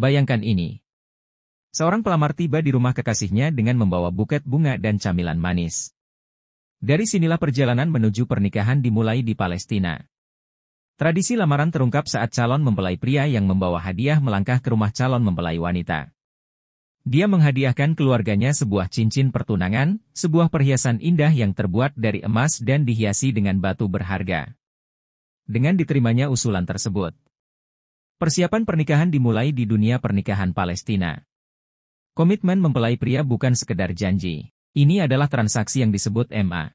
Bayangkan ini. Seorang pelamar tiba di rumah kekasihnya dengan membawa buket bunga dan camilan manis. Dari sinilah perjalanan menuju pernikahan dimulai di Palestina. Tradisi lamaran terungkap saat calon mempelai pria yang membawa hadiah melangkah ke rumah calon mempelai wanita. Dia menghadiahkan keluarganya sebuah cincin pertunangan, sebuah perhiasan indah yang terbuat dari emas dan dihiasi dengan batu berharga. Dengan diterimanya usulan tersebut, Persiapan pernikahan dimulai di dunia pernikahan Palestina. Komitmen mempelai pria bukan sekedar janji. Ini adalah transaksi yang disebut MA.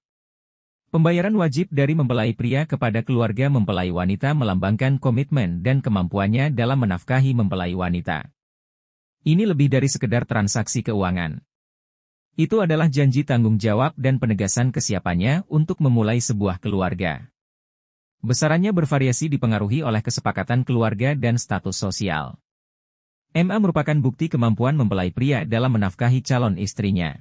Pembayaran wajib dari mempelai pria kepada keluarga mempelai wanita melambangkan komitmen dan kemampuannya dalam menafkahi mempelai wanita. Ini lebih dari sekedar transaksi keuangan. Itu adalah janji tanggung jawab dan penegasan kesiapannya untuk memulai sebuah keluarga. Besarannya bervariasi dipengaruhi oleh kesepakatan keluarga dan status sosial. MA merupakan bukti kemampuan mempelai pria dalam menafkahi calon istrinya.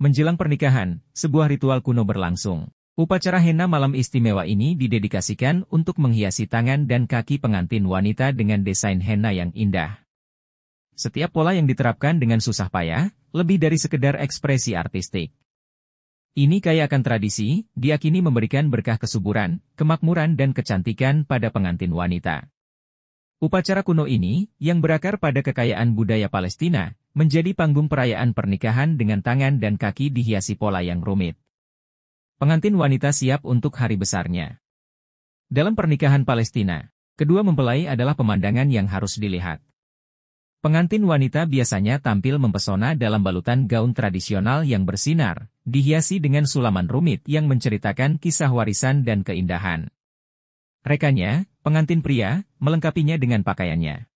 Menjelang pernikahan, sebuah ritual kuno berlangsung. Upacara henna malam istimewa ini didedikasikan untuk menghiasi tangan dan kaki pengantin wanita dengan desain henna yang indah. Setiap pola yang diterapkan dengan susah payah, lebih dari sekedar ekspresi artistik. Ini kaya akan tradisi, diakini memberikan berkah kesuburan, kemakmuran dan kecantikan pada pengantin wanita. Upacara kuno ini, yang berakar pada kekayaan budaya Palestina, menjadi panggung perayaan pernikahan dengan tangan dan kaki dihiasi pola yang rumit. Pengantin wanita siap untuk hari besarnya. Dalam pernikahan Palestina, kedua mempelai adalah pemandangan yang harus dilihat. Pengantin wanita biasanya tampil mempesona dalam balutan gaun tradisional yang bersinar, dihiasi dengan sulaman rumit yang menceritakan kisah warisan dan keindahan. Rekannya, pengantin pria, melengkapinya dengan pakaiannya.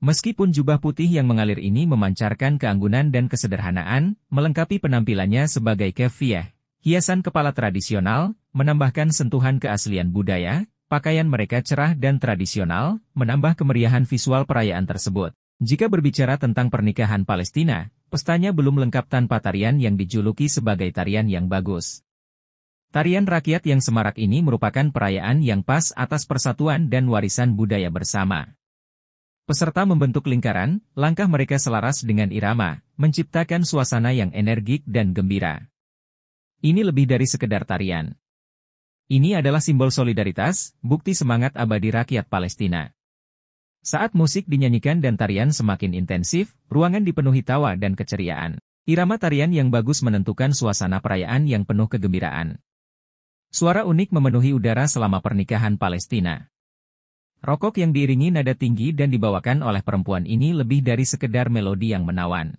Meskipun jubah putih yang mengalir ini memancarkan keanggunan dan kesederhanaan, melengkapi penampilannya sebagai kefiah, hiasan kepala tradisional, menambahkan sentuhan keaslian budaya, pakaian mereka cerah dan tradisional, menambah kemeriahan visual perayaan tersebut. Jika berbicara tentang pernikahan Palestina, Pestanya belum lengkap tanpa tarian yang dijuluki sebagai tarian yang bagus. Tarian rakyat yang semarak ini merupakan perayaan yang pas atas persatuan dan warisan budaya bersama. Peserta membentuk lingkaran, langkah mereka selaras dengan irama, menciptakan suasana yang energik dan gembira. Ini lebih dari sekedar tarian. Ini adalah simbol solidaritas, bukti semangat abadi rakyat Palestina. Saat musik dinyanyikan dan tarian semakin intensif, ruangan dipenuhi tawa dan keceriaan. Irama tarian yang bagus menentukan suasana perayaan yang penuh kegembiraan. Suara unik memenuhi udara selama pernikahan Palestina. Rokok yang diiringi nada tinggi dan dibawakan oleh perempuan ini lebih dari sekedar melodi yang menawan.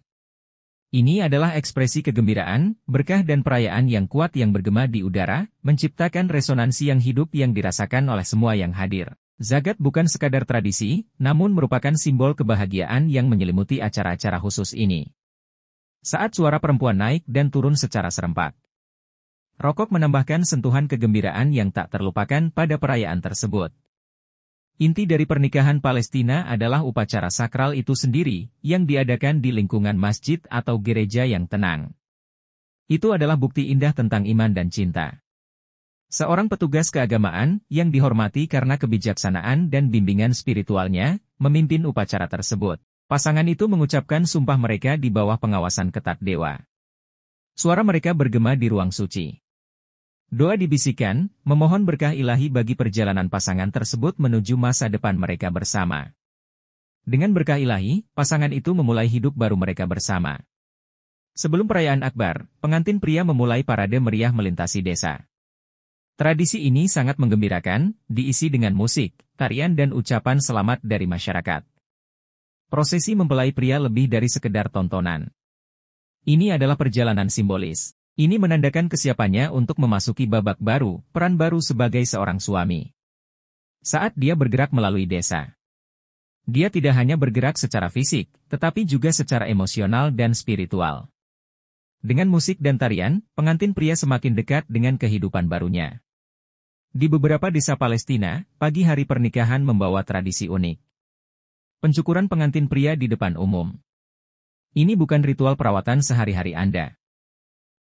Ini adalah ekspresi kegembiraan, berkah dan perayaan yang kuat yang bergema di udara, menciptakan resonansi yang hidup yang dirasakan oleh semua yang hadir. Zagat bukan sekadar tradisi, namun merupakan simbol kebahagiaan yang menyelimuti acara-acara khusus ini. Saat suara perempuan naik dan turun secara serempak. Rokok menambahkan sentuhan kegembiraan yang tak terlupakan pada perayaan tersebut. Inti dari pernikahan Palestina adalah upacara sakral itu sendiri, yang diadakan di lingkungan masjid atau gereja yang tenang. Itu adalah bukti indah tentang iman dan cinta. Seorang petugas keagamaan yang dihormati karena kebijaksanaan dan bimbingan spiritualnya, memimpin upacara tersebut. Pasangan itu mengucapkan sumpah mereka di bawah pengawasan ketat dewa. Suara mereka bergema di ruang suci. Doa dibisikan, memohon berkah ilahi bagi perjalanan pasangan tersebut menuju masa depan mereka bersama. Dengan berkah ilahi, pasangan itu memulai hidup baru mereka bersama. Sebelum perayaan akbar, pengantin pria memulai parade meriah melintasi desa. Tradisi ini sangat menggembirakan, diisi dengan musik, tarian dan ucapan selamat dari masyarakat. Prosesi mempelai pria lebih dari sekedar tontonan. Ini adalah perjalanan simbolis. Ini menandakan kesiapannya untuk memasuki babak baru, peran baru sebagai seorang suami. Saat dia bergerak melalui desa, dia tidak hanya bergerak secara fisik, tetapi juga secara emosional dan spiritual. Dengan musik dan tarian, pengantin pria semakin dekat dengan kehidupan barunya. Di beberapa desa Palestina, pagi hari pernikahan membawa tradisi unik. Pencukuran pengantin pria di depan umum. Ini bukan ritual perawatan sehari-hari Anda.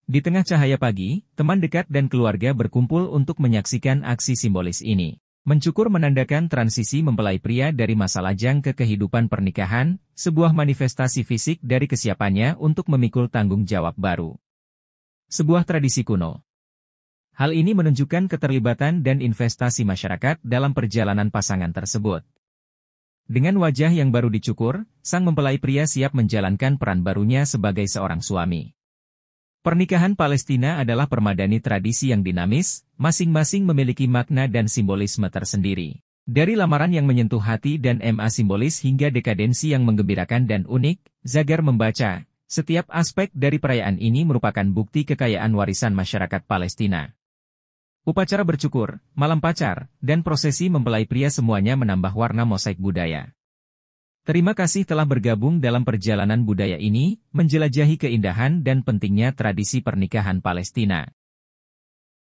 Di tengah cahaya pagi, teman dekat dan keluarga berkumpul untuk menyaksikan aksi simbolis ini. Mencukur menandakan transisi mempelai pria dari masa lajang ke kehidupan pernikahan, sebuah manifestasi fisik dari kesiapannya untuk memikul tanggung jawab baru. Sebuah tradisi kuno. Hal ini menunjukkan keterlibatan dan investasi masyarakat dalam perjalanan pasangan tersebut. Dengan wajah yang baru dicukur, sang mempelai pria siap menjalankan peran barunya sebagai seorang suami. Pernikahan Palestina adalah permadani tradisi yang dinamis, masing-masing memiliki makna dan simbolisme tersendiri. Dari lamaran yang menyentuh hati dan MA simbolis hingga dekadensi yang menggembirakan dan unik, Zagar membaca, setiap aspek dari perayaan ini merupakan bukti kekayaan warisan masyarakat Palestina. Upacara bercukur, malam pacar, dan prosesi mempelai pria semuanya menambah warna mosaik budaya. Terima kasih telah bergabung dalam perjalanan budaya ini, menjelajahi keindahan dan pentingnya tradisi pernikahan Palestina.